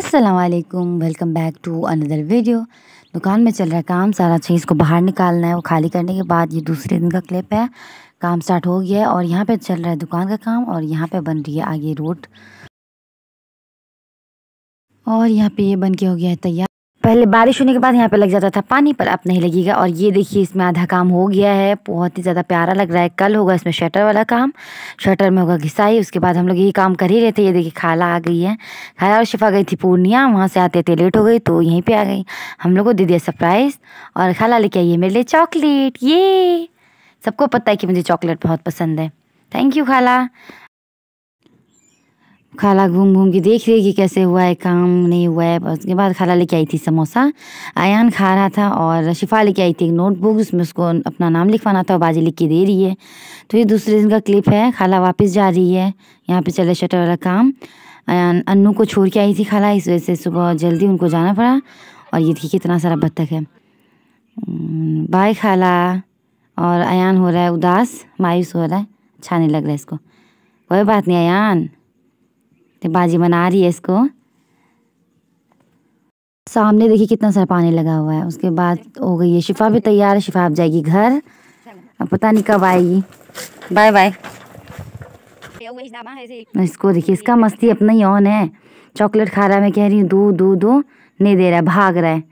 Aslam welcome back to another video दुकान में चल रहा है काम सारा चीज़ को बाहर निकालना है वो खाली करने के बाद ये दूसरे दिन का क्लिप है काम स्टार्ट हो गया है और यहाँ पे चल रहा है दुकान का काम और यहाँ पे बन रही है आगे रोड और यहाँ पे ये बन के हो गया है तैयार पहले बारिश होने के बाद यहाँ पे लग जाता था पानी पर अब नहीं लगेगा और ये देखिए इसमें आधा काम हो गया है बहुत ही ज़्यादा प्यारा लग रहा है कल होगा इसमें शटर वाला काम शटर में होगा घिसाई उसके बाद हम लोग यही काम कर ही रहे थे ये देखिए खाला आ गई है खाला और शिफा गई थी पूर्णिया वहाँ से आते आते लेट हो गई तो यहीं पर आ गई हम लोग को दे दिया सरप्राइज़ और खाला लेके आइए मेरे लिए चॉकलेट ये सबको पता है कि मुझे चॉकलेट बहुत पसंद है थैंक यू खाला खाला घूम घूम के देख रही कि कैसे हुआ है काम नहीं हुआ है उसके बाद खाला लेके आई थी समोसा आयान खा रहा था और शिफा लेके आई थी एक नोटबुक उसमें उसको अपना नाम लिखवाना था और बाजी लिख के दे रही है तो ये दूसरे दिन का क्लिप है खाला वापस जा रही है यहाँ पे चले शटर वाला काम आयान अन्नू को छोड़ के आई थी खाला इस वजह से सुबह जल्दी उनको जाना पड़ा और ये देखिए कितना सारा बत्तख है बाय खाला और आयान हो रहा है उदास मायूस हो रहा है अच्छा नहीं लग रहा है इसको कोई बात नहीं आयान बाजी बना रही है इसको सामने देखिए कितना सारा पानी लगा हुआ है उसके बाद हो गई है शिफा भी तैयार है शिफा आप जाएगी घर अब पता नहीं कब आएगी बाय बाय इसको देखिए इसका मस्ती अपना ही ऑन है चॉकलेट खा रहा है मैं कह रही हूँ दो दो दो नहीं दे रहा है भाग रहा है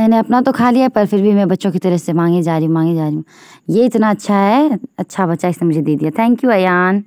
मैंने अपना तो खा लिया पर फिर भी मैं बच्चों की तरह से मांगे जा रही हूँ मांगे जा रही हूँ ये इतना अच्छा है अच्छा बच्चा इसने मुझे दे दिया थैंक यू अयान